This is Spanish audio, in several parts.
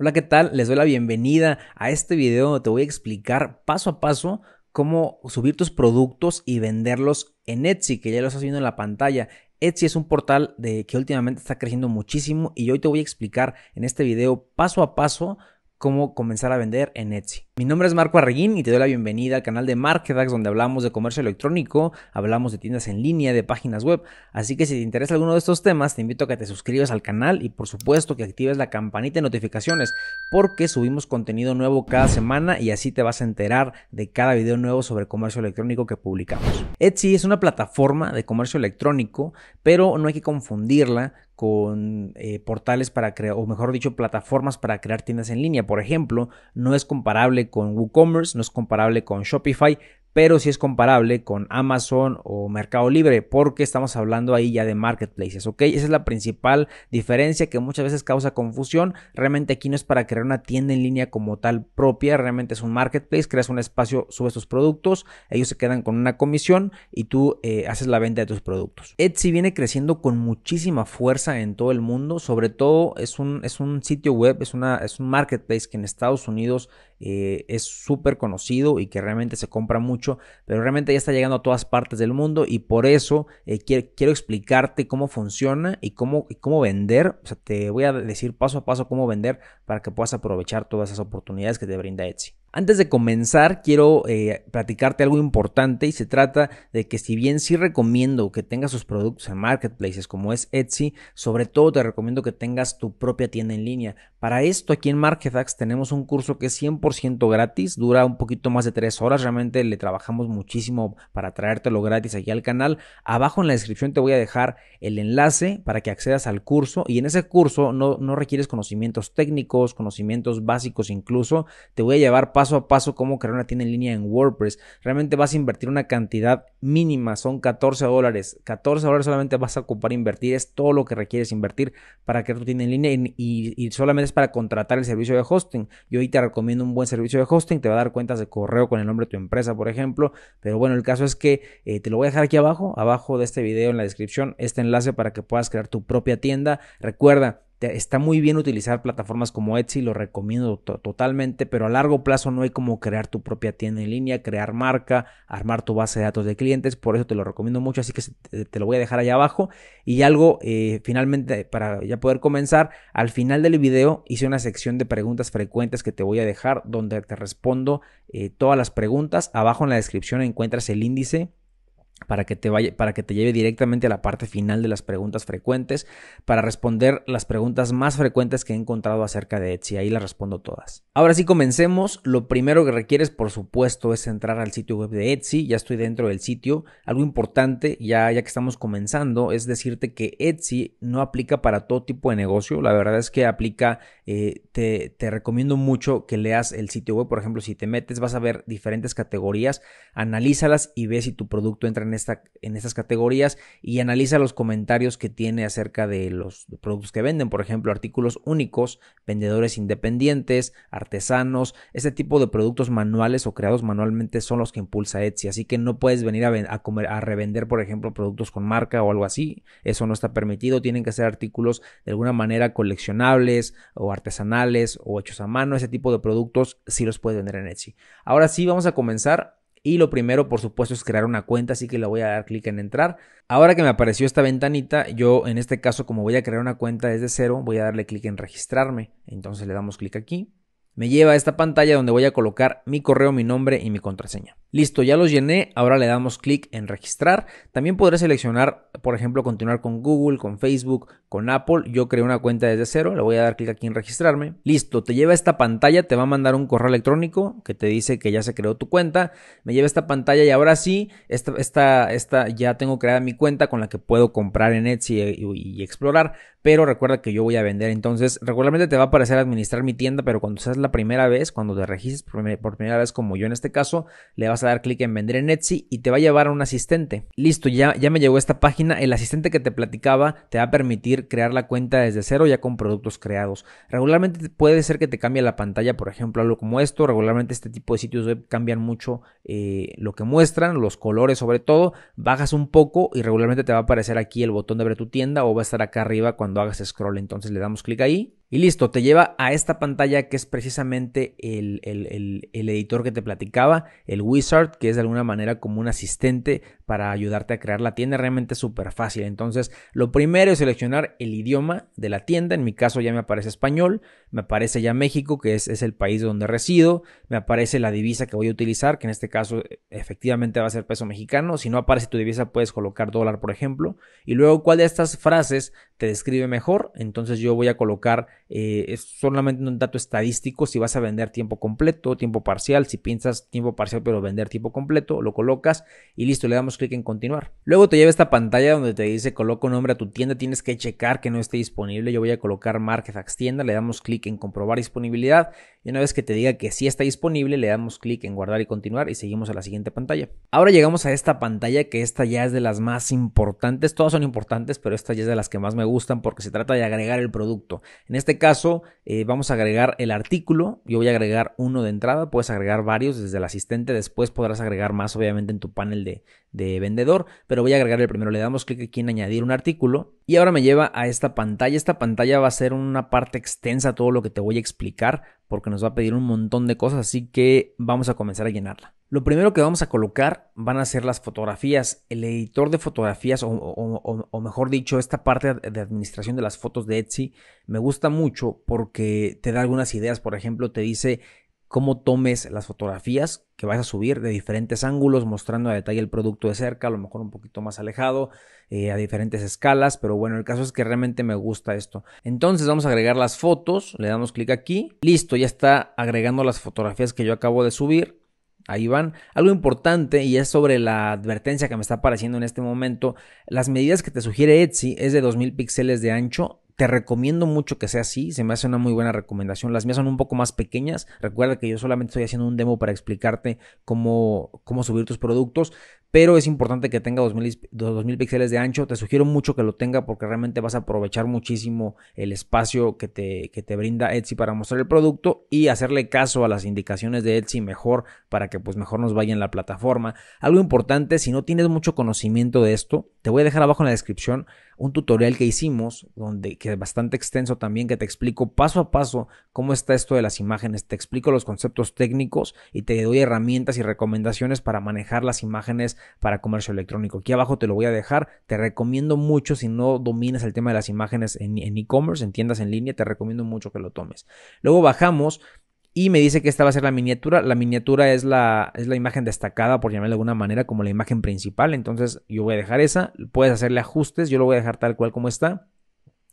Hola, ¿qué tal? Les doy la bienvenida a este video donde te voy a explicar paso a paso cómo subir tus productos y venderlos en Etsy, que ya lo estás viendo en la pantalla. Etsy es un portal de que últimamente está creciendo muchísimo y hoy te voy a explicar en este video paso a paso cómo comenzar a vender en Etsy. Mi nombre es Marco Arreguín y te doy la bienvenida al canal de Markedax donde hablamos de comercio electrónico, hablamos de tiendas en línea, de páginas web, así que si te interesa alguno de estos temas te invito a que te suscribas al canal y por supuesto que actives la campanita de notificaciones porque subimos contenido nuevo cada semana y así te vas a enterar de cada video nuevo sobre comercio electrónico que publicamos. Etsy es una plataforma de comercio electrónico, pero no hay que confundirla con eh, portales para crear, o mejor dicho, plataformas para crear tiendas en línea. Por ejemplo, no es comparable con WooCommerce, no es comparable con Shopify, pero sí es comparable con Amazon o Mercado Libre, porque estamos hablando ahí ya de marketplaces, ¿ok? Esa es la principal diferencia que muchas veces causa confusión. Realmente aquí no es para crear una tienda en línea como tal propia, realmente es un marketplace, creas un espacio, subes tus productos, ellos se quedan con una comisión y tú eh, haces la venta de tus productos. Etsy viene creciendo con muchísima fuerza en todo el mundo, sobre todo es un, es un sitio web, es, una, es un marketplace que en Estados Unidos eh, es súper conocido y que realmente se compra mucho, pero realmente ya está llegando a todas partes del mundo y por eso eh, quiero, explicarte cómo funciona y cómo, y cómo vender. O sea, te voy a decir paso a paso cómo vender para que puedas aprovechar todas esas oportunidades que te brinda Etsy. Antes de comenzar, quiero eh, platicarte algo importante y se trata de que si bien sí recomiendo que tengas tus productos en marketplaces como es Etsy, sobre todo te recomiendo que tengas tu propia tienda en línea. Para esto aquí en MarketAx tenemos un curso que es 100% gratis, dura un poquito más de 3 horas, realmente le trabajamos muchísimo para traértelo gratis aquí al canal. Abajo en la descripción te voy a dejar el enlace para que accedas al curso y en ese curso no, no requieres conocimientos técnicos, conocimientos básicos incluso, te voy a llevar paso a paso cómo crear una tienda en línea en WordPress. Realmente vas a invertir una cantidad mínima, son 14 dólares. 14 dólares solamente vas a ocupar invertir, es todo lo que requieres invertir para crear tu tienda en línea y, solamente es para contratar el servicio de hosting. Yo hoy te recomiendo un buen servicio de hosting, te va a dar cuentas de correo con el nombre de tu empresa, por ejemplo. Pero bueno, el caso es que eh, te lo voy a dejar aquí abajo, abajo de este video en la descripción, este enlace para que puedas crear tu propia tienda. Recuerda, está muy bien utilizar plataformas como Etsy, lo recomiendo totalmente, pero a largo plazo no hay como crear tu propia tienda en línea, crear marca, armar tu base de datos de clientes, por eso te lo recomiendo mucho, así que te, lo voy a dejar allá abajo. Y algo, eh, finalmente, para ya poder comenzar, al final del video hice una sección de preguntas frecuentes que te voy a dejar, donde te respondo eh, todas las preguntas. Abajo en la descripción encuentras el índice para que, te vaya, para que te lleve directamente a la parte final de las preguntas frecuentes, para responder las preguntas más frecuentes que he encontrado acerca de Etsy. Ahí las respondo todas. Ahora sí, comencemos. Lo primero que requieres, por supuesto, es entrar al sitio web de Etsy. Ya estoy dentro del sitio. Algo importante, ya, ya que estamos comenzando, es decirte que Etsy no aplica para todo tipo de negocio. La verdad es que aplica, eh, te, te recomiendo mucho que leas el sitio web. Por ejemplo, si te metes, vas a ver diferentes categorías, analízalas y ve si tu producto entra en en, en estas categorías y analiza los comentarios que tiene acerca de los productos que venden, por ejemplo, artículos únicos, vendedores independientes, artesanos, ese tipo de productos manuales o creados manualmente son los que impulsa Etsy, así que no puedes venir a, comer, a revender, por ejemplo, productos con marca o algo así, eso no está permitido, tienen que ser artículos de alguna manera coleccionables o artesanales o hechos a mano, ese tipo de productos sí los puedes vender en Etsy. Ahora sí, vamos a comenzar y lo primero, por supuesto, es crear una cuenta, así que le voy a dar clic en entrar. Ahora que me apareció esta ventanita, yo en este caso, como voy a crear una cuenta desde cero, voy a darle clic en registrarme. Entonces le damos clic aquí me lleva a esta pantalla donde voy a colocar mi correo, mi nombre y mi contraseña. Listo, ya los llené, ahora le damos clic en registrar. También podré seleccionar, por ejemplo, continuar con Google, con Facebook, con Apple. Yo creé una cuenta desde cero, le voy a dar clic aquí en registrarme. Listo, te lleva a esta pantalla, te va a mandar un correo electrónico que te dice que ya se creó tu cuenta. Me lleva a esta pantalla y ahora sí, esta, ya tengo creada mi cuenta con la que puedo comprar en Etsy y, y explorar pero recuerda que yo voy a vender. Entonces, regularmente te va a aparecer administrar mi tienda, pero cuando seas la primera vez, cuando te registres por primera vez, como yo en este caso, le vas a dar clic en vender en Etsy y te va a llevar a un asistente. Listo, ya, ya me llegó esta página. El asistente que te platicaba te va a permitir crear la cuenta desde cero ya con productos creados. Regularmente puede ser que te cambie la pantalla, por ejemplo, algo como esto. Regularmente este tipo de sitios web cambian mucho eh, lo que muestran, los colores sobre todo. Bajas un poco y regularmente te va a aparecer aquí el botón de ver tu tienda o va a estar acá arriba cuando hagas scroll. Entonces le damos clic ahí y listo, te lleva a esta pantalla que es precisamente el, editor que te platicaba, el wizard, que es de alguna manera como un asistente para ayudarte a crear la tienda. Realmente es súper fácil. Entonces, lo primero es seleccionar el idioma de la tienda. En mi caso ya me aparece español, me aparece ya México, que es, es el país donde resido, me aparece la divisa que voy a utilizar, que en este caso eh, efectivamente va a ser peso mexicano. Si no aparece tu divisa, puedes colocar dólar, por ejemplo. Y luego, ¿cuál de estas frases te describe mejor? Entonces yo voy a colocar eh, es solamente un dato estadístico si vas a vender tiempo completo, tiempo parcial, si piensas tiempo parcial pero vender tiempo completo, lo colocas y listo, le damos clic en continuar. Luego te lleva esta pantalla donde te dice coloca un nombre a tu tienda, tienes que checar que no esté disponible, yo voy a colocar Market Tienda, le damos clic en comprobar disponibilidad y una vez que te diga que sí está disponible, le damos clic en guardar y continuar y seguimos a la siguiente pantalla. Ahora llegamos a esta pantalla que esta ya es de las más importantes. Todas son importantes, pero esta ya es de las que más me gustan porque se trata de agregar el producto. En este caso, eh, vamos a agregar el artículo. Yo voy a agregar uno de entrada. Puedes agregar varios desde el asistente. Después podrás agregar más, obviamente, en tu panel de, de vendedor. Pero voy a agregar el primero. Le damos clic aquí en añadir un artículo. Y ahora me lleva a esta pantalla. Esta pantalla va a ser una parte extensa, todo lo que te voy a explicar porque nos va a pedir un montón de cosas, así que vamos a comenzar a llenarla. Lo primero que vamos a colocar van a ser las fotografías. El editor de fotografías, o, mejor dicho, esta parte de administración de las fotos de Etsy, me gusta mucho porque te da algunas ideas. Por ejemplo, te dice cómo tomes las fotografías que vas a subir de diferentes ángulos, mostrando a detalle el producto de cerca, a lo mejor un poquito más alejado, eh, a diferentes escalas, pero bueno, el caso es que realmente me gusta esto. Entonces vamos a agregar las fotos, le damos clic aquí, listo, ya está agregando las fotografías que yo acabo de subir. Ahí van. Algo importante y es sobre la advertencia que me está apareciendo en este momento. Las medidas que te sugiere Etsy es de 2000 píxeles de ancho te recomiendo mucho que sea así, se me hace una muy buena recomendación. Las mías son un poco más pequeñas. Recuerda que yo solamente estoy haciendo un demo para explicarte cómo, cómo subir tus productos, pero es importante que tenga 2000, 2000 píxeles de ancho. Te sugiero mucho que lo tenga porque realmente vas a aprovechar muchísimo el espacio que te, que te brinda Etsy para mostrar el producto y hacerle caso a las indicaciones de Etsy mejor para que pues mejor nos vaya en la plataforma. Algo importante, si no tienes mucho conocimiento de esto, te voy a dejar abajo en la descripción un tutorial que hicimos, donde, que es bastante extenso también, que te explico paso a paso cómo está esto de las imágenes, te explico los conceptos técnicos y te doy herramientas y recomendaciones para manejar las imágenes para comercio electrónico. Aquí abajo te lo voy a dejar, te recomiendo mucho si no dominas el tema de las imágenes en e-commerce, en, en tiendas en línea, te recomiendo mucho que lo tomes. Luego bajamos y me dice que esta va a ser la miniatura. La miniatura es la, es la imagen destacada, por llamarla de alguna manera, como la imagen principal. Entonces yo voy a dejar esa. Puedes hacerle ajustes. Yo lo voy a dejar tal cual como está.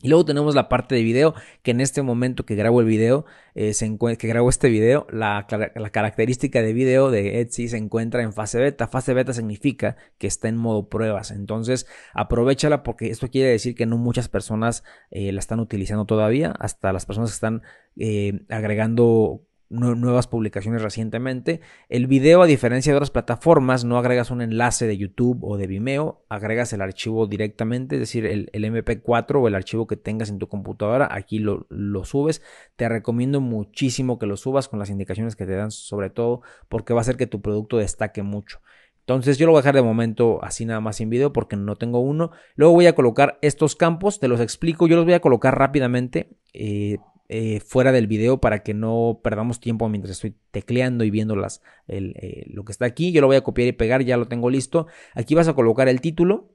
Y luego tenemos la parte de video, que en este momento que grabo el video, eh, que grabo este video, la, característica de video de Etsy se encuentra en fase beta. Fase beta significa que está en modo pruebas. Entonces, aprovechala porque esto quiere decir que no muchas personas eh, la están utilizando todavía. Hasta las personas que están eh, agregando nuevas publicaciones recientemente. El video, a diferencia de otras plataformas, no agregas un enlace de YouTube o de Vimeo, agregas el archivo directamente, es decir, el, MP4 o el archivo que tengas en tu computadora, aquí lo, lo, subes. Te recomiendo muchísimo que lo subas con las indicaciones que te dan, sobre todo porque va a hacer que tu producto destaque mucho. Entonces yo lo voy a dejar de momento así nada más sin video porque no tengo uno. Luego voy a colocar estos campos, te los explico, yo los voy a colocar rápidamente. Eh, eh, fuera del video para que no perdamos tiempo mientras estoy tecleando y viendo las, eh, lo que está aquí. Yo lo voy a copiar y pegar, ya lo tengo listo. Aquí vas a colocar el título.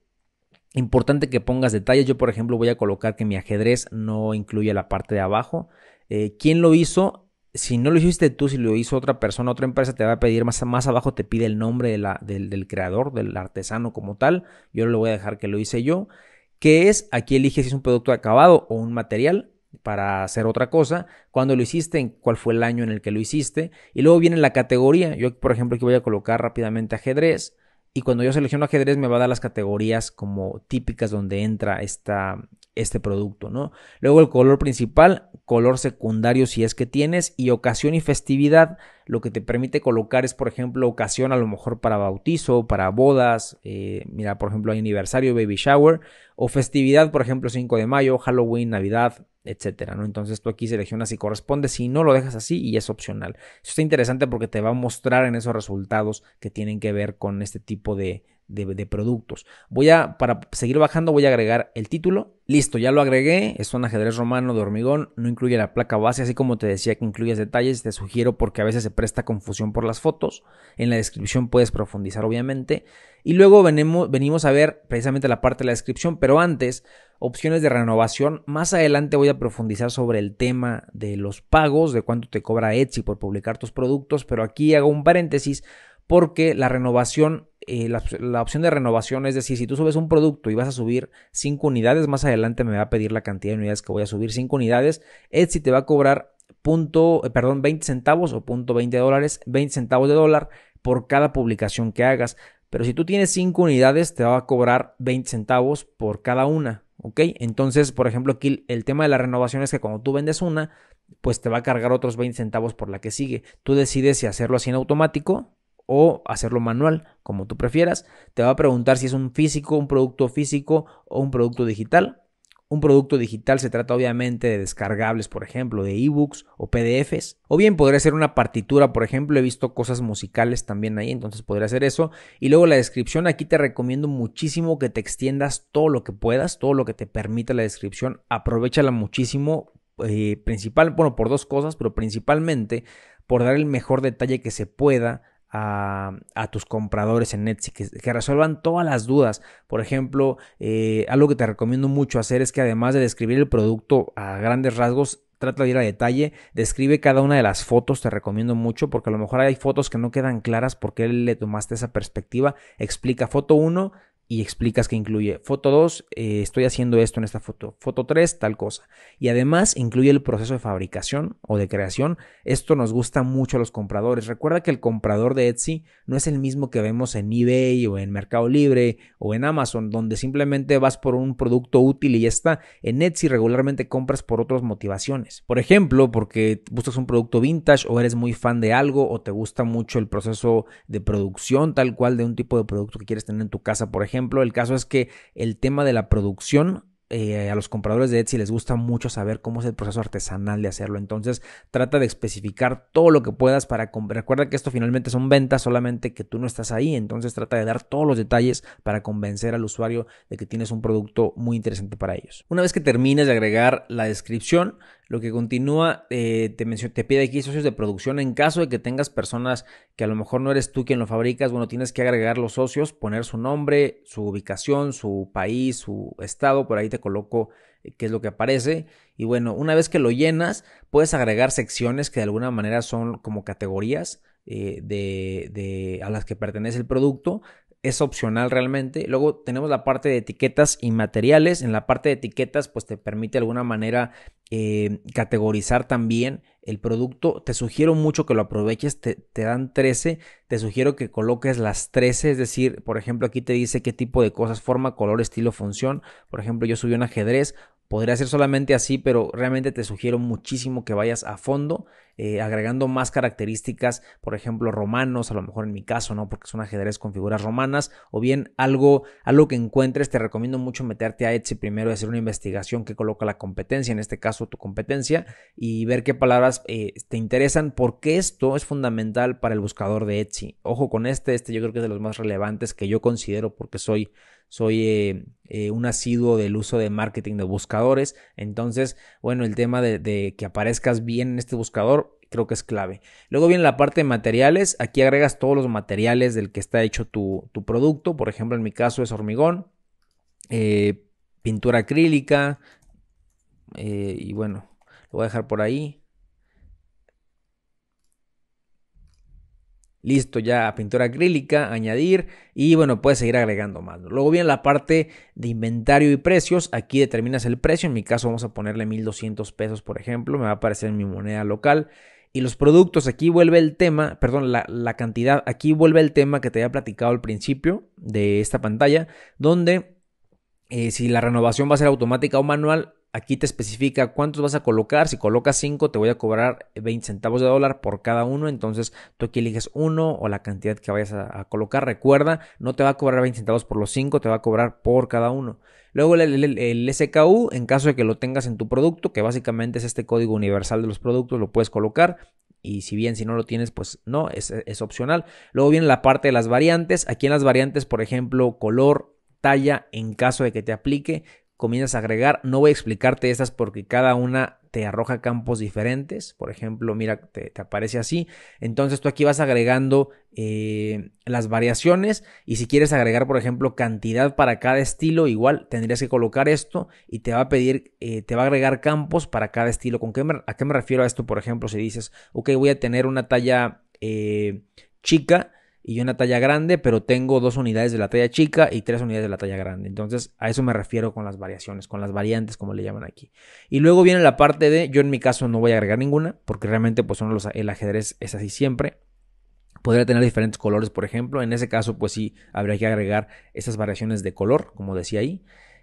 Importante que pongas detalles. Yo, por ejemplo, voy a colocar que mi ajedrez no incluye la parte de abajo. Eh, ¿Quién lo hizo? Si no lo hiciste tú, si lo hizo otra persona, otra empresa, te va a pedir más, más abajo, te pide el nombre de la, del, creador, del artesano como tal. Yo lo voy a dejar que lo hice yo. ¿Qué es? Aquí elige si es un producto acabado o un material para hacer otra cosa, cuándo lo hiciste, cuál fue el año en el que lo hiciste, y luego viene la categoría. Yo, por ejemplo, aquí voy a colocar rápidamente ajedrez, y cuando yo selecciono ajedrez me va a dar las categorías como típicas donde entra esta, este producto, ¿no? Luego el color principal, color secundario si es que tienes, y ocasión y festividad, lo que te permite colocar es, por ejemplo, ocasión a lo mejor para bautizo, para bodas, eh, mira, por ejemplo, aniversario, baby shower, o festividad, por ejemplo, 5 de mayo, Halloween, Navidad, etcétera, ¿no? Entonces tú aquí seleccionas si corresponde, si no lo dejas así y es opcional. Esto está interesante porque te va a mostrar en esos resultados que tienen que ver con este tipo de, de, productos. Voy a, para seguir bajando, voy a agregar el título. Listo, ya lo agregué. Es un ajedrez romano de hormigón. No incluye la placa base, así como te decía que incluyes detalles. Te sugiero porque a veces se presta confusión por las fotos. En la descripción puedes profundizar, obviamente. Y luego venimos, venimos a ver precisamente la parte de la descripción, pero antes, opciones de renovación. Más adelante voy a profundizar sobre el tema de los pagos, de cuánto te cobra Etsy por publicar tus productos, pero aquí hago un paréntesis porque la renovación eh, la, opción de renovación, es decir, si tú subes un producto y vas a subir 5 unidades, más adelante me va a pedir la cantidad de unidades que voy a subir, 5 unidades, si te va a cobrar punto, eh, perdón, 20 centavos o punto 20 dólares, 20 centavos de dólar por cada publicación que hagas. Pero si tú tienes 5 unidades, te va a cobrar 20 centavos por cada una. ¿Ok? Entonces, por ejemplo, aquí el tema de la renovación es que cuando tú vendes una, pues te va a cargar otros 20 centavos por la que sigue. Tú decides si hacerlo así en automático o hacerlo manual, como tú prefieras. Te va a preguntar si es un físico, un producto físico o un producto digital. Un producto digital se trata obviamente de descargables, por ejemplo, de ebooks o PDFs. O bien podría ser una partitura, por ejemplo, he visto cosas musicales también ahí, entonces podría ser eso. Y luego la descripción, aquí te recomiendo muchísimo que te extiendas todo lo que puedas, todo lo que te permita la descripción, aprovechala muchísimo. Eh, principal, bueno, por dos cosas, pero principalmente por dar el mejor detalle que se pueda a, tus compradores en Etsy, que, resuelvan todas las dudas. Por ejemplo, eh, algo que te recomiendo mucho hacer es que además de describir el producto a grandes rasgos, trata de ir a detalle, describe cada una de las fotos, te recomiendo mucho, porque a lo mejor hay fotos que no quedan claras porque le tomaste esa perspectiva, explica foto 1, y explicas que incluye foto 2, eh, estoy haciendo esto en esta foto, foto 3, tal cosa. Y además incluye el proceso de fabricación o de creación. Esto nos gusta mucho a los compradores. Recuerda que el comprador de Etsy no es el mismo que vemos en eBay o en Mercado Libre o en Amazon, donde simplemente vas por un producto útil y ya está. En Etsy regularmente compras por otras motivaciones. Por ejemplo, porque buscas un producto vintage o eres muy fan de algo o te gusta mucho el proceso de producción tal cual de un tipo de producto que quieres tener en tu casa, por ejemplo el caso es que el tema de la producción eh, a los compradores de Etsy les gusta mucho saber cómo es el proceso artesanal de hacerlo. Entonces, trata de especificar todo lo que puedas para Recuerda que esto finalmente son ventas, solamente que tú no estás ahí. Entonces, trata de dar todos los detalles para convencer al usuario de que tienes un producto muy interesante para ellos. Una vez que termines de agregar la descripción, lo que continúa, eh, te, pide aquí socios de producción. En caso de que tengas personas que a lo mejor no eres tú quien lo fabricas, bueno, tienes que agregar los socios, poner su nombre, su ubicación, su país, su estado. Por ahí te coloco eh, qué es lo que aparece. Y bueno, una vez que lo llenas, puedes agregar secciones que de alguna manera son como categorías. Eh, a las que pertenece el producto es opcional realmente. Luego tenemos la parte de etiquetas y materiales. En la parte de etiquetas, pues te permite de alguna manera eh, categorizar también el producto. Te sugiero mucho que lo aproveches. Te, te, dan 13. Te sugiero que coloques las 13. Es decir, por ejemplo, aquí te dice qué tipo de cosas, forma, color, estilo, función. Por ejemplo, yo subí un ajedrez. Podría ser solamente así, pero realmente te sugiero muchísimo que vayas a fondo, eh, agregando más características, por ejemplo, romanos, a lo mejor en mi caso, ¿no? Porque es un ajedrez con figuras romanas, o bien algo, algo que encuentres, te recomiendo mucho meterte a Etsy primero y hacer una investigación que coloca la competencia, en este caso tu competencia, y ver qué palabras eh, te interesan, porque esto es fundamental para el buscador de Etsy. Ojo con este, este yo creo que es de los más relevantes que yo considero porque soy soy eh, eh, un asiduo del uso de marketing de buscadores. Entonces, bueno, el tema de, que aparezcas bien en este buscador creo que es clave. Luego viene la parte de materiales. Aquí agregas todos los materiales del que está hecho tu, producto. Por ejemplo, en mi caso es hormigón, eh, pintura acrílica. y bueno, lo voy a dejar por ahí. Listo ya pintura acrílica, añadir y bueno, puedes seguir agregando más. Luego viene la parte de inventario y precios. Aquí determinas el precio. En mi caso vamos a ponerle 1200 pesos, por ejemplo. Me va a aparecer en mi moneda local. Y los productos, aquí vuelve el tema, perdón, la, cantidad, aquí vuelve el tema que te había platicado al principio de esta pantalla, donde eh, si la renovación va a ser automática o manual, Aquí te especifica cuántos vas a colocar. Si colocas 5, te voy a cobrar 20 centavos de dólar por cada uno. Entonces tú aquí eliges uno o la cantidad que vayas a, colocar. Recuerda, no te va a cobrar 20 centavos por los 5, te va a cobrar por cada uno. Luego el, SKU, en caso de que lo tengas en tu producto, que básicamente es este código universal de los productos, lo puedes colocar. Y si bien si no lo tienes, pues no, es, es opcional. Luego viene la parte de las variantes. Aquí en las variantes, por ejemplo, color, talla en caso de que te aplique, comienzas a agregar. No voy a explicarte estas porque cada una te arroja campos diferentes. Por ejemplo, mira, te, aparece así. Entonces tú aquí vas agregando eh, las variaciones y si quieres agregar, por ejemplo, cantidad para cada estilo, igual tendrías que colocar esto y te va a pedir, eh, te va a agregar campos para cada estilo. ¿Con qué ¿A qué me refiero a esto? Por ejemplo, si dices, ok, voy a tener una talla eh, chica y una talla grande, pero tengo dos unidades de la talla chica y tres unidades de la talla grande. Entonces, a eso me refiero con las variaciones, con las variantes, como le llaman aquí. Y luego viene la parte de, yo en mi caso no voy a agregar ninguna, porque realmente pues los, el ajedrez es así siempre. Podría tener diferentes colores, por ejemplo. En ese caso, pues sí, habría que agregar esas variaciones de color, como decía ahí.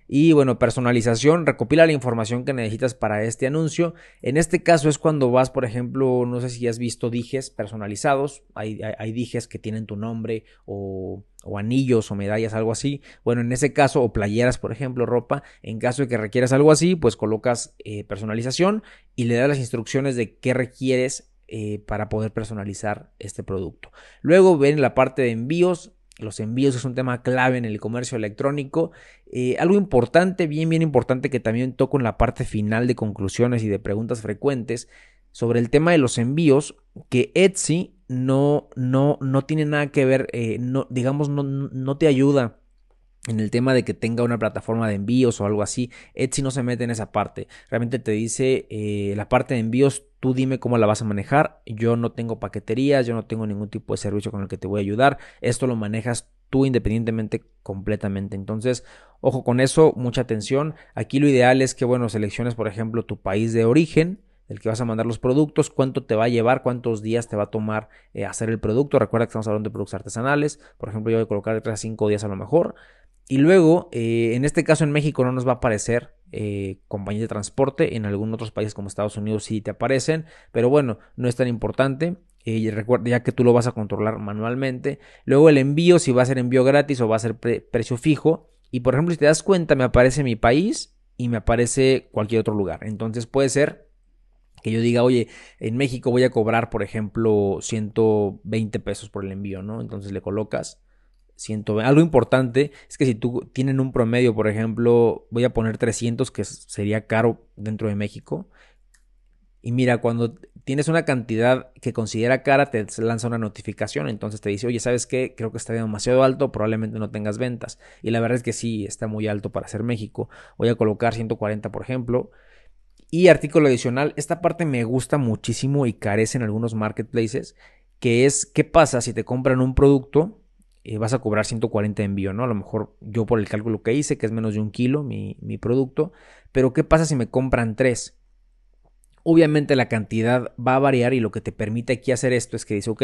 Y bueno, personalización, recopila la información que necesitas para este anuncio. En este caso es cuando vas, por ejemplo, no sé si has visto dijes personalizados. Hay, dijes que tienen tu nombre o, anillos o medallas, algo así. Bueno, en ese caso, o playeras, por ejemplo, ropa. En caso de que requieras algo así, pues colocas eh, personalización y le das las instrucciones de qué requieres eh, para poder personalizar este producto. Luego ven la parte de envíos, los envíos es un tema clave en el comercio electrónico. Eh, algo importante, bien, bien importante que también toco en la parte final de conclusiones y de preguntas frecuentes sobre el tema de los envíos, que Etsy no, no, no tiene nada que ver, eh, no, digamos, no, no te ayuda en el tema de que tenga una plataforma de envíos o algo así, Etsy no se mete en esa parte. Realmente te dice eh, la parte de envíos, tú dime cómo la vas a manejar. Yo no tengo paqueterías, yo no tengo ningún tipo de servicio con el que te voy a ayudar. Esto lo manejas tú independientemente completamente. Entonces, ojo con eso, mucha atención. Aquí lo ideal es que, bueno, selecciones, por ejemplo, tu país de origen, el que vas a mandar los productos, cuánto te va a llevar, cuántos días te va a tomar eh, hacer el producto. Recuerda que estamos hablando de productos artesanales. Por ejemplo, yo voy a colocar 3 a 5 días a lo mejor. Y luego, eh, en este caso en México no nos va a aparecer eh, compañía de transporte, en algunos otros países como Estados Unidos sí te aparecen, pero bueno, no es tan importante. Eh, y recuerda ya que tú lo vas a controlar manualmente. Luego el envío, si va a ser envío gratis o va a ser precio fijo. Y por ejemplo, si te das cuenta, me aparece mi país y me aparece cualquier otro lugar. Entonces puede ser que yo diga, oye, en México voy a cobrar, por ejemplo, 120 pesos por el envío, ¿no? Entonces le colocas algo importante es que si tú tienen un promedio, por ejemplo, voy a poner 300, que sería caro dentro de México. Y mira, cuando tienes una cantidad que considera cara, te lanza una notificación. Entonces te dice, oye, ¿sabes qué? Creo que está demasiado alto, probablemente no tengas ventas. Y la verdad es que sí, está muy alto para ser México. Voy a colocar 140, por ejemplo. Y artículo adicional, esta parte me gusta muchísimo y carece en algunos marketplaces, que es, ¿qué pasa si te compran un producto eh, vas a cobrar 140 de envío, ¿no? A lo mejor yo por el cálculo que hice, que es menos de un kilo mi, producto, pero ¿qué pasa si me compran tres? Obviamente la cantidad va a variar y lo que te permite aquí hacer esto es que dice, ok,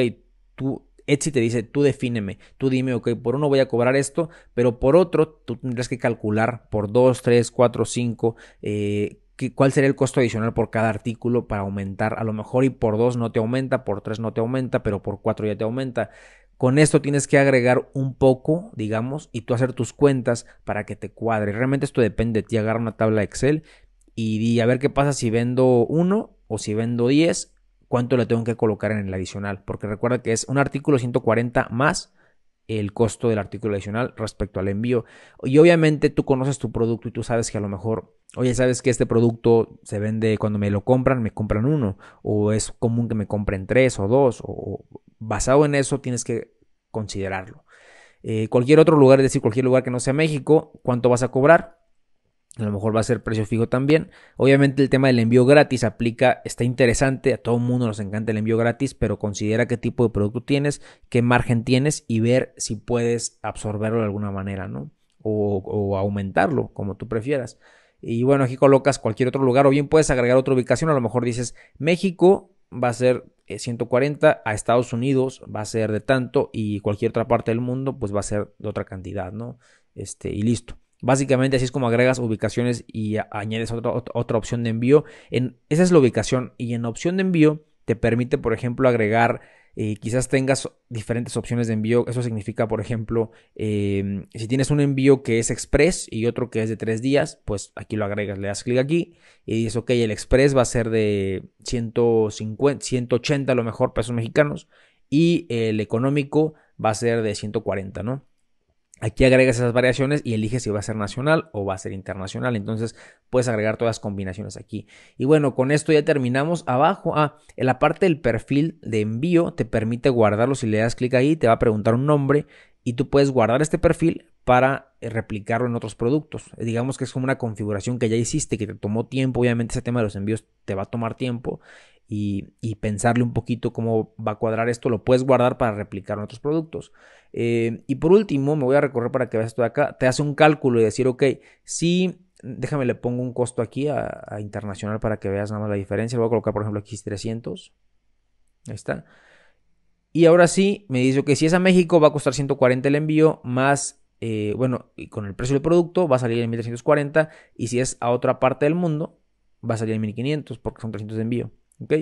tú Etsy te dice, tú defíneme, tú dime, ok, por uno voy a cobrar esto, pero por otro tú tendrás que calcular por dos, tres, cuatro, cinco, eh, cuál sería el costo adicional por cada artículo para aumentar. A lo mejor y por dos no te aumenta, por tres no te aumenta, pero por cuatro ya te aumenta. Con esto tienes que agregar un poco, digamos, y tú hacer tus cuentas para que te cuadre. Realmente esto depende de ti. Agarra una tabla de Excel y a ver qué pasa si vendo uno o si vendo 10, cuánto le tengo que colocar en el adicional. Porque recuerda que es un artículo 140 más el costo del artículo adicional respecto al envío. Y obviamente tú conoces tu producto y tú sabes que a lo mejor, oye, sabes que este producto se vende cuando me lo compran, me compran uno, o es común que me compren tres o dos, o basado en eso tienes que considerarlo. Eh, cualquier otro lugar, es decir, cualquier lugar que no sea México, ¿cuánto vas a cobrar? A lo mejor va a ser precio fijo también. Obviamente el tema del envío gratis aplica, está interesante, a todo el mundo nos encanta el envío gratis, pero considera qué tipo de producto tienes, qué margen tienes y ver si puedes absorberlo de alguna manera, ¿no? O, o aumentarlo, como tú prefieras. Y bueno, aquí colocas cualquier otro lugar o bien puedes agregar otra ubicación, a lo mejor dices México va a ser 140, eh, a Estados Unidos va a ser de tanto y cualquier otra parte del mundo pues va a ser de otra cantidad, ¿no? Este, y listo. Básicamente así es como agregas ubicaciones y añades otra, otra opción de envío. En, esa es la ubicación y en opción de envío te permite, por ejemplo, agregar eh, quizás tengas diferentes opciones de envío. Eso significa, por ejemplo, em, si tienes un envío que es express y otro que es de tres días, pues aquí lo agregas, le das clic aquí y dices, ok, el express va a ser de 150, 180 a lo mejor pesos mexicanos y el económico va a ser de 140, ¿no? Aquí agregas esas variaciones y eliges si va a ser nacional o va a ser internacional. Entonces puedes agregar todas las combinaciones aquí. Y bueno, con esto ya terminamos. Abajo, ah, en la parte del perfil de envío te permite guardarlo. Si le das clic ahí, te va a preguntar un nombre y tú puedes guardar este perfil para eh, replicarlo en otros productos. Digamos que es como una configuración que ya hiciste, que te tomó tiempo. Obviamente ese tema de los envíos te va a tomar tiempo y, pensarle un poquito cómo va a cuadrar esto, lo puedes guardar para replicar en otros productos. Eh, y por último, me voy a recorrer para que veas esto de acá, te hace un cálculo y decir, ok, si, déjame le pongo un costo aquí a, internacional para que veas nada más la diferencia, voy a colocar por ejemplo aquí 300, ahí está. Y ahora sí, me dice que si es a México va a costar 140 el envío, más, eh, bueno, y con el precio del producto va a salir en 1340, y si es a otra parte del mundo, va a salir en 1500 porque son 300 de envío. ¿ok?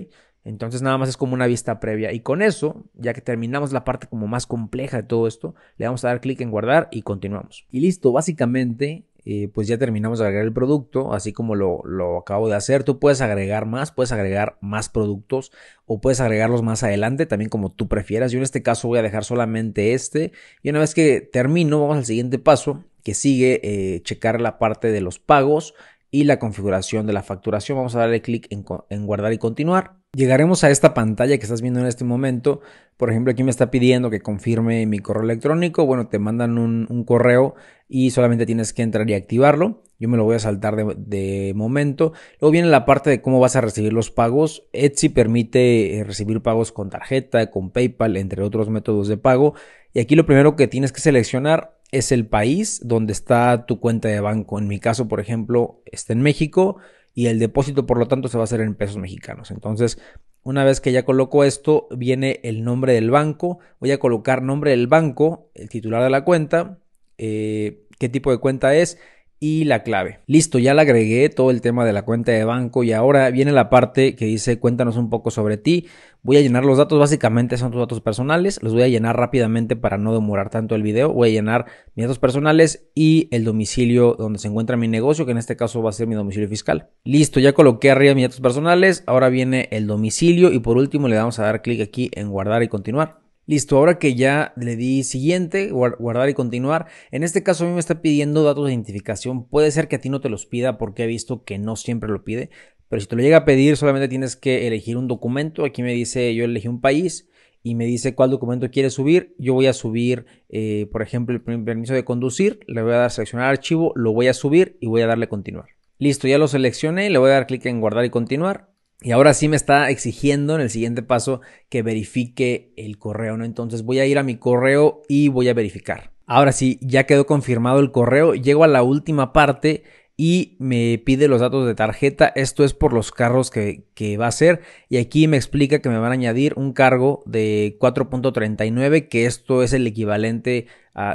Entonces nada más es como una vista previa. Y con eso, ya que terminamos la parte como más compleja de todo esto, le vamos a dar clic en guardar y continuamos. Y listo, básicamente eh, pues ya terminamos de agregar el producto, así como lo, acabo de hacer. Tú puedes agregar más, puedes agregar más productos o puedes agregarlos más adelante, también como tú prefieras. Yo en este caso voy a dejar solamente este. Y una vez que termino, vamos al siguiente paso, que sigue eh, checar la parte de los pagos y la configuración de la facturación. Vamos a darle clic en, guardar y continuar. Llegaremos a esta pantalla que estás viendo en este momento. Por ejemplo, aquí me está pidiendo que confirme mi correo electrónico. Bueno, te mandan un, correo y solamente tienes que entrar y activarlo. Yo me lo voy a saltar de, de, momento. Luego viene la parte de cómo vas a recibir los pagos. Etsy permite eh, recibir pagos con tarjeta, con PayPal, entre otros métodos de pago. Y aquí lo primero que tienes que seleccionar es el país donde está tu cuenta de banco. En mi caso, por ejemplo, está en México y el depósito, por lo tanto, se va a hacer en pesos mexicanos. Entonces, una vez que ya coloco esto, viene el nombre del banco. Voy a colocar nombre del banco, el titular de la cuenta, eh, qué tipo de cuenta es y la clave. Listo, ya le agregué todo el tema de la cuenta de banco y ahora viene la parte que dice cuéntanos un poco sobre ti. Voy a llenar los datos, básicamente son tus datos personales, los voy a llenar rápidamente para no demorar tanto el video. Voy a llenar mis datos personales y el domicilio donde se encuentra mi negocio, que en este caso va a ser mi domicilio fiscal. Listo, ya coloqué arriba mis datos personales, ahora viene el domicilio y por último le damos a dar clic aquí en guardar y continuar. Listo, ahora que ya le di siguiente, guardar y continuar, en este caso a mí me está pidiendo datos de identificación, puede ser que a ti no te los pida porque he visto que no siempre lo pide, pero si te lo llega a pedir solamente tienes que elegir un documento, aquí me dice yo elegí un país y me dice cuál documento quiere subir, yo voy a subir, eh, por ejemplo, el permiso de conducir, le voy a dar seleccionar archivo, lo voy a subir y voy a darle continuar. Listo, ya lo seleccioné, le voy a dar clic en guardar y continuar y ahora sí me está exigiendo en el siguiente paso que verifique el correo, ¿no? Entonces voy a ir a mi correo y voy a verificar. Ahora sí, ya quedó confirmado el correo, llego a la última parte y me pide los datos de tarjeta, esto es por los carros que, va a ser y aquí me explica que me van a añadir un cargo de 4.39 que esto es el equivalente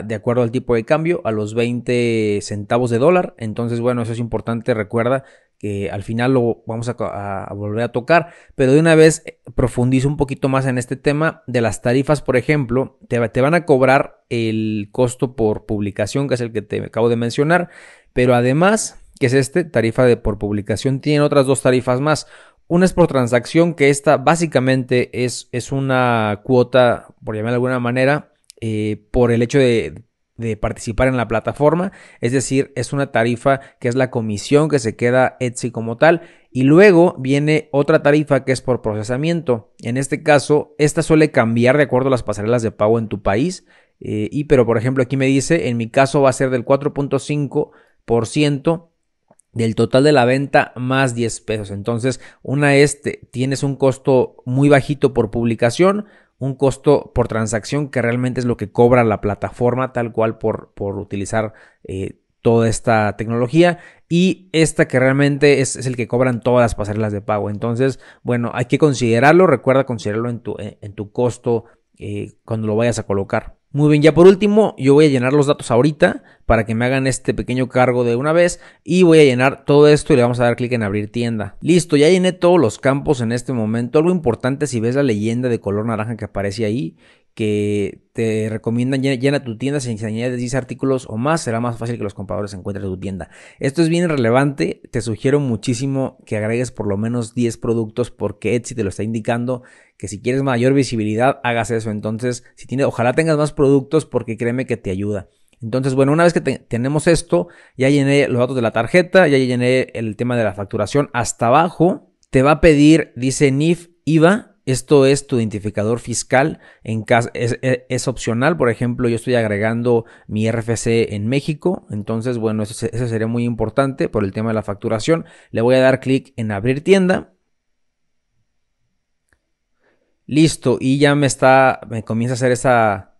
de acuerdo al tipo de cambio a los 20 centavos de dólar, entonces bueno, eso es importante, recuerda que al final lo vamos a, volver a tocar, pero de una vez eh, profundizo un poquito más en este tema de las tarifas, por ejemplo, te, van a cobrar el costo por publicación, que es el que te acabo de mencionar, pero además, que es este, tarifa de por publicación, tiene otras dos tarifas más. Una es por transacción, que esta básicamente es, es una cuota, por llamar de alguna manera, eh, por el hecho de de participar en la plataforma, es decir, es una tarifa que es la comisión que se queda Etsy como tal y luego viene otra tarifa que es por procesamiento. En este caso, esta suele cambiar de acuerdo a las pasarelas de pago en tu país eh, y pero por ejemplo aquí me dice, en mi caso va a ser del 4.5% del total de la venta más 10 pesos. Entonces, una este tienes un costo muy bajito por publicación, un costo por transacción que realmente es lo que cobra la plataforma tal cual por, por utilizar eh, toda esta tecnología y esta que realmente es, es, el que cobran todas las pasarelas de pago. Entonces, bueno, hay que considerarlo, recuerda considerarlo en tu, en, tu costo eh, cuando lo vayas a colocar. Muy bien, ya por último, yo voy a llenar los datos ahorita para que me hagan este pequeño cargo de una vez y voy a llenar todo esto y le vamos a dar clic en abrir tienda. Listo, ya llené todos los campos en este momento. Algo importante si ves la leyenda de color naranja que aparece ahí que te recomiendan llena tu tienda si añades 10 artículos o más, será más fácil que los compradores encuentren tu tienda. Esto es bien relevante, te sugiero muchísimo que agregues por lo menos 10 productos porque Etsy te lo está indicando que si quieres mayor visibilidad, hagas eso. Entonces, si tiene ojalá tengas más productos porque créeme que te ayuda. Entonces, bueno, una vez que tenemos esto, ya llené los datos de la tarjeta, ya llené el tema de la facturación. Hasta abajo te va a pedir, dice NIF IVA, esto es tu identificador fiscal. En e, es, opcional, por ejemplo, yo estoy agregando mi RFC en México. Entonces, bueno, ese eso sería muy importante por el tema de la facturación. Le voy a dar clic en abrir tienda. Listo, y ya me está, me comienza a hacer esa,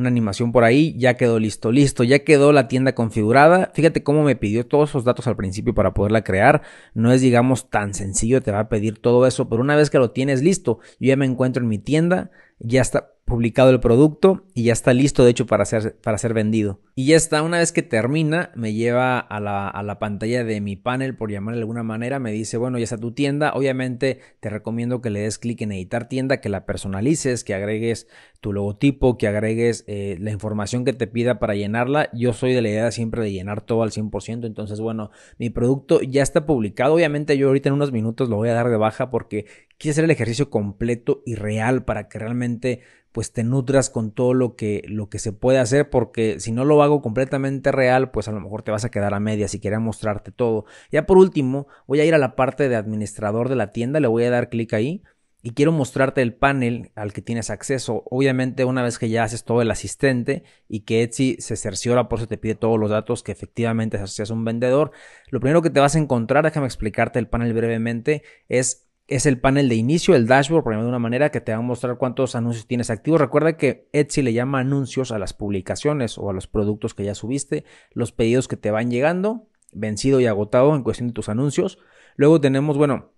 una animación por ahí, ya quedó listo, listo, ya quedó la tienda configurada. Fíjate cómo me pidió todos esos datos al principio para poderla crear. No es, digamos, tan sencillo, te va a pedir todo eso, pero una vez que lo tienes listo, yo ya me encuentro en mi tienda, ya está publicado el producto y ya está listo, de hecho, para ser, para ser vendido. Y ya está, una vez que termina, me lleva a la, pantalla de mi panel, por llamar de alguna manera, me dice, bueno, ya está tu tienda, obviamente te recomiendo que le des clic en editar tienda, que la personalices, que agregues tu logotipo, que agregues eh, la información que te pida para llenarla. Yo soy de la idea siempre de llenar todo al 100%, entonces, bueno, mi producto ya está publicado, obviamente yo ahorita en unos minutos lo voy a dar de baja porque quiero hacer el ejercicio completo y real para que realmente pues te nutras con todo lo que, lo que se puede hacer, porque si no lo hago completamente real, pues a lo mejor te vas a quedar a media si quería mostrarte todo. Ya por último, voy a ir a la parte de administrador de la tienda, le voy a dar clic ahí y quiero mostrarte el panel al que tienes acceso. Obviamente, una vez que ya haces todo el asistente y que Etsy se cerciora, por eso te pide todos los datos que efectivamente seas un vendedor, lo primero que te vas a encontrar, déjame explicarte el panel brevemente, es es el panel de inicio, el dashboard, por ejemplo, de una manera que te va a mostrar cuántos anuncios tienes activos. Recuerda que Etsy le llama anuncios a las publicaciones o a los productos que ya subiste, los pedidos que te van llegando, vencido y agotado en cuestión de tus anuncios. Luego tenemos, bueno,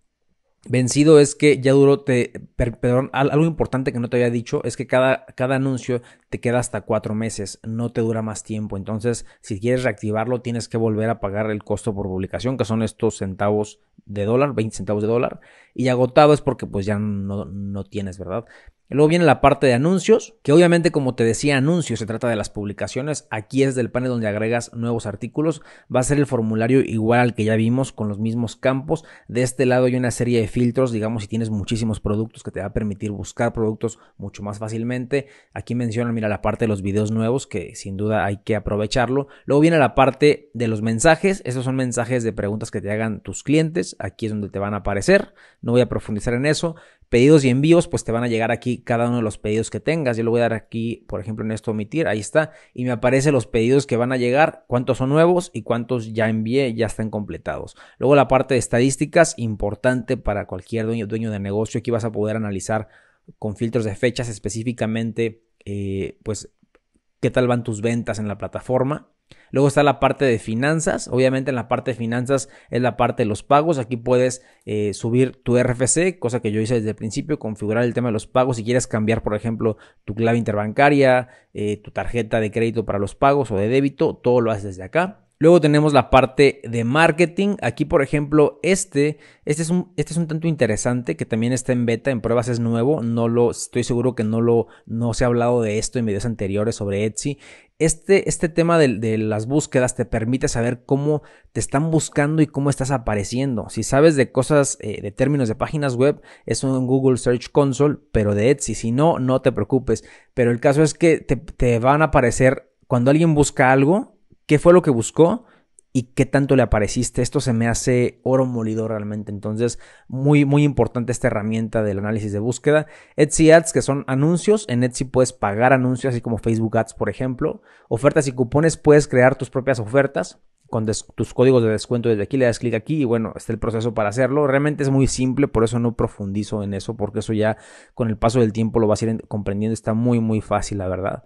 vencido es que ya duró, te, perdón, algo importante que no te había dicho es que cada, cada anuncio te queda hasta cuatro meses, no te dura más tiempo. Entonces, si quieres reactivarlo, tienes que volver a pagar el costo por publicación, que son estos centavos de dólar, 20 centavos de dólar, y agotado es porque pues ya no, no tienes, ¿verdad? luego viene la parte de anuncios, que obviamente como te decía, anuncios se trata de las publicaciones. Aquí es del panel donde agregas nuevos artículos. Va a ser el formulario igual al que ya vimos con los mismos campos. De este lado hay una serie de filtros, digamos si tienes muchísimos productos que te va a permitir buscar productos mucho más fácilmente. Aquí menciona, mira, la parte de los videos nuevos, que sin duda hay que aprovecharlo. Luego viene la parte de los mensajes. esos son mensajes de preguntas que te hagan tus clientes. Aquí es donde te van a aparecer. No voy a profundizar en eso pedidos y envíos, pues te van a llegar aquí cada uno de los pedidos que tengas. Yo le voy a dar aquí, por ejemplo, en esto omitir, ahí está, y me aparece los pedidos que van a llegar, cuántos son nuevos y cuántos ya envié, ya están completados. Luego la parte de estadísticas, importante para cualquier dueño, de negocio, aquí vas a poder analizar con filtros de fechas específicamente, eh, pues, qué tal van tus ventas en la plataforma, Luego está la parte de finanzas. Obviamente en la parte de finanzas es la parte de los pagos. Aquí puedes eh, subir tu RFC, cosa que yo hice desde el principio, configurar el tema de los pagos. Si quieres cambiar, por ejemplo, tu clave interbancaria, eh, tu tarjeta de crédito para los pagos o de débito, todo lo haces desde acá. Luego tenemos la parte de marketing. Aquí, por ejemplo, este, este es un, este es un tanto interesante que también está en beta, en pruebas es nuevo. No lo, estoy seguro que no lo, se ha hablado de esto en videos anteriores sobre Etsy. Este, este tema de, las búsquedas te permite saber cómo te están buscando y cómo estás apareciendo. Si sabes de cosas, eh, de términos de páginas web, es un Google Search Console, pero de Etsy. Si no, no te preocupes. Pero el caso es que te van a aparecer cuando alguien busca algo, qué fue lo que buscó y qué tanto le apareciste. Esto se me hace oro molido realmente. Entonces, muy, muy importante esta herramienta del análisis de búsqueda. Etsy Ads, que son anuncios. En Etsy puedes pagar anuncios, así como Facebook Ads, por ejemplo. Ofertas y cupones, puedes crear tus propias ofertas con tus códigos de descuento desde aquí, le das clic aquí y bueno, está el proceso para hacerlo. Realmente es muy simple, por eso no profundizo en eso, porque eso ya con el paso del tiempo lo vas a ir comprendiendo, está muy, muy fácil, la verdad.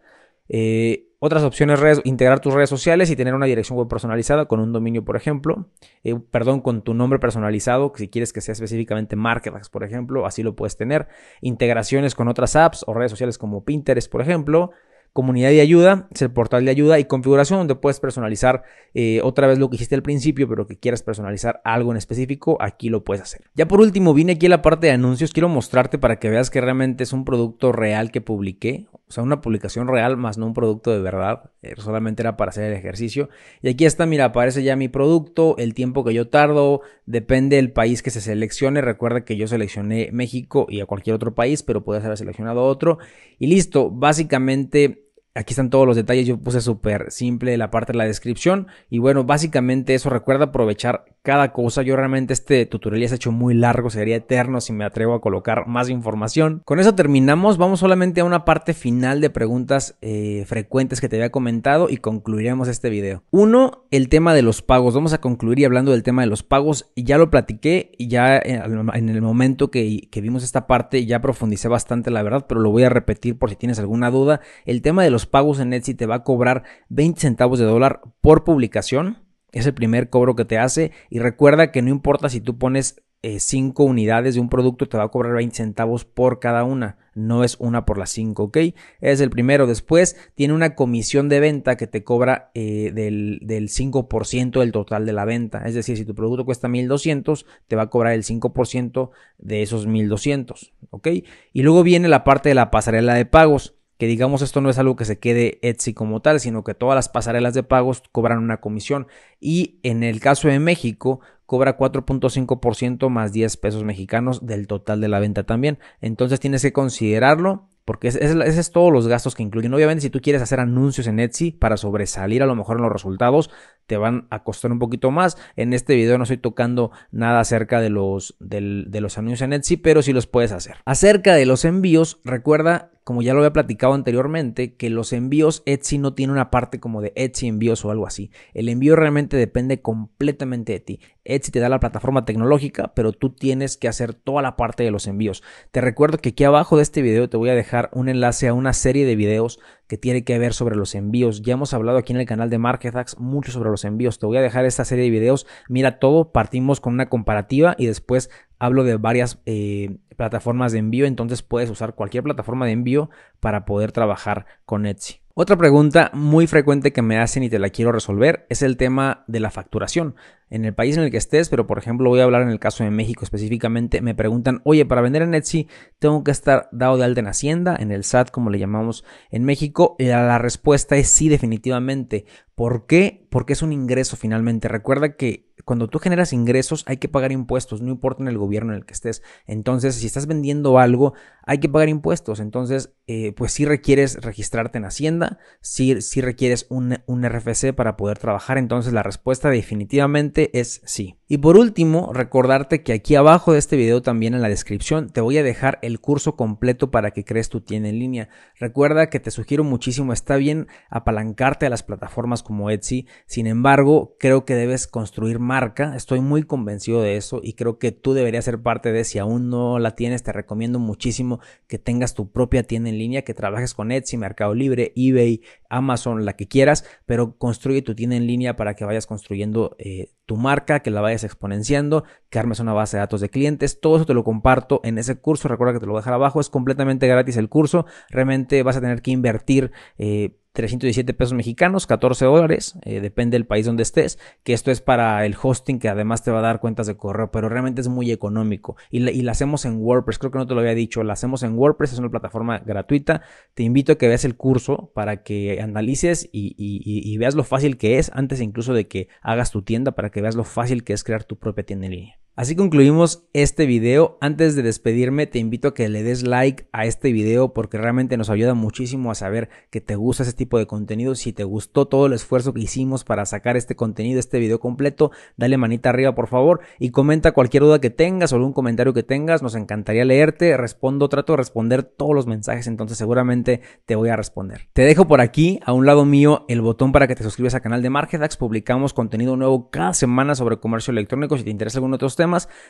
Eh, otras opciones, integrar tus redes sociales y tener una dirección web personalizada con un dominio, por ejemplo. Eh, perdón, con tu nombre personalizado, si quieres que sea específicamente Marketax, por ejemplo, así lo puedes tener. Integraciones con otras apps o redes sociales como Pinterest, por ejemplo. Comunidad de ayuda es el portal de ayuda y configuración donde puedes personalizar eh, otra vez lo que hiciste al principio, pero que quieras personalizar algo en específico, aquí lo puedes hacer. Ya por último, vine aquí a la parte de anuncios. Quiero mostrarte para que veas que realmente es un producto real que publiqué. O sea, una publicación real más no un producto de verdad. Eh, solamente era para hacer el ejercicio. Y aquí está, mira, aparece ya mi producto, el tiempo que yo tardo, depende del país que se seleccione. Recuerda que yo seleccioné México y a cualquier otro país, pero puedes haber seleccionado otro. Y listo, básicamente Aquí están todos los detalles, yo puse súper simple la parte de la descripción. Y bueno, básicamente eso, recuerda aprovechar cada cosa. Yo realmente este tutorial ya se ha hecho muy largo, sería eterno si me atrevo a colocar más información. Con eso terminamos, vamos solamente a una parte final de preguntas eh, frecuentes que te había comentado y concluiremos este video. Uno, el tema de los pagos. Vamos a concluir y hablando del tema de los pagos. Ya lo platiqué, ya eh, en el momento que, que vimos esta parte ya profundicé bastante la verdad, pero lo voy a repetir por si tienes alguna duda. El tema de los pagos en Etsy te va a cobrar 20 centavos de dólar por publicación. Es el primer cobro que te hace. Y recuerda que no importa si tú pones 5 eh, unidades de un producto, te va a cobrar 20 centavos por cada una. No es una por las 5, ¿ok? Es el primero. Después tiene una comisión de venta que te cobra eh, del, del 5% del total de la venta. Es decir, si tu producto cuesta 1200, te va a cobrar el 5% de esos 1200, ¿ok? Y luego viene la parte de la pasarela de pagos que digamos esto no es algo que se quede Etsy como tal, sino que todas las pasarelas de pagos cobran una comisión y en el caso de México cobra 4.5% más 10 pesos mexicanos del total de la venta también. Entonces tienes que considerarlo porque esos es, todos los gastos que incluyen. Obviamente, si tú quieres hacer anuncios en Etsy para sobresalir a lo mejor en los resultados, te van a costar un poquito más. En este video no estoy tocando nada acerca de los, de los anuncios en Etsy, pero sí los puedes hacer. Acerca de los envíos, recuerda como ya lo había platicado anteriormente, que los envíos Etsy no tiene una parte como de Etsy envíos o algo así. El envío realmente depende completamente de ti. Etsy te da la plataforma tecnológica, pero tú tienes que hacer toda la parte de los envíos. Te recuerdo que aquí abajo de este video te voy a dejar un enlace a una serie de videos que tiene que ver sobre los envíos. Ya hemos hablado aquí en el canal de MarketAx mucho sobre los envíos. Te voy a dejar esta serie de videos. Mira todo, partimos con una comparativa y después hablo de varias eh, plataformas de envío. Entonces puedes usar cualquier plataforma de envío para poder trabajar con Etsy. Otra pregunta muy frecuente que me hacen y te la quiero resolver es el tema de la facturación en el país en el que estés, pero por ejemplo voy a hablar en el caso de México específicamente, me preguntan, oye, para vender en Etsy tengo que estar dado de alta en Hacienda, en el SAT como le llamamos en México, la, respuesta es sí definitivamente. ¿Por qué? Porque es un ingreso finalmente. Recuerda que cuando tú generas ingresos hay que pagar impuestos, no importa en el gobierno en el que estés. Entonces, si estás vendiendo algo, hay que pagar impuestos. Entonces, eh, pues sí requieres registrarte en Hacienda, sí, requieres un RFC para poder trabajar. Entonces, la respuesta definitivamente es sí. Y por último, recordarte que aquí abajo de este video también en la descripción te voy a dejar el curso completo para que crees tu tienda en línea. Recuerda que te sugiero muchísimo, está bien apalancarte a las plataformas como Etsy, sin embargo, creo que debes construir marca, estoy muy convencido de eso y creo que tú deberías ser parte de, si aún no la tienes, te recomiendo muchísimo que tengas tu propia tienda en línea, que trabajes con Etsy, Mercado Libre, eBay, Amazon, la que quieras, pero construye tu tienda en línea para que vayas construyendo eh, tu marca, que la vayas exponenciando, que armes una base de datos de clientes. Todo eso te lo comparto en ese curso. Recuerda que te lo voy a dejar abajo. Es completamente gratis el curso. Realmente vas a tener que invertir. Eh, 317 pesos mexicanos, 14 dólares, eh, depende del país donde estés, que esto es para el hosting que además te va a dar cuentas de correo, pero realmente es muy económico y la, hacemos en WordPress, creo que no te lo había dicho, la hacemos en WordPress, es una plataforma gratuita, te invito a que veas el curso para que analices y, y veas lo fácil que es antes incluso de que hagas tu tienda, para que veas lo fácil que es crear tu propia tienda en línea. Así concluimos este video. Antes de despedirme te invito a que le des like a este video porque realmente nos ayuda muchísimo a saber que te gusta ese tipo de contenido. Si te gustó todo el esfuerzo que hicimos para sacar este contenido, este video completo, dale manita arriba por favor y comenta cualquier duda que tengas o algún comentario que tengas. Nos encantaría leerte. Respondo, trato de responder todos los mensajes, entonces seguramente te voy a responder. Te dejo por aquí, a un lado mío, el botón para que te suscribas al canal de marketax Publicamos contenido nuevo cada semana sobre comercio electrónico. Si te interesa algún otro tema,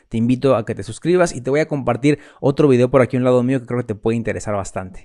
te invito a que te suscribas y te voy a compartir otro video por aquí a un lado mío que creo que te puede interesar bastante.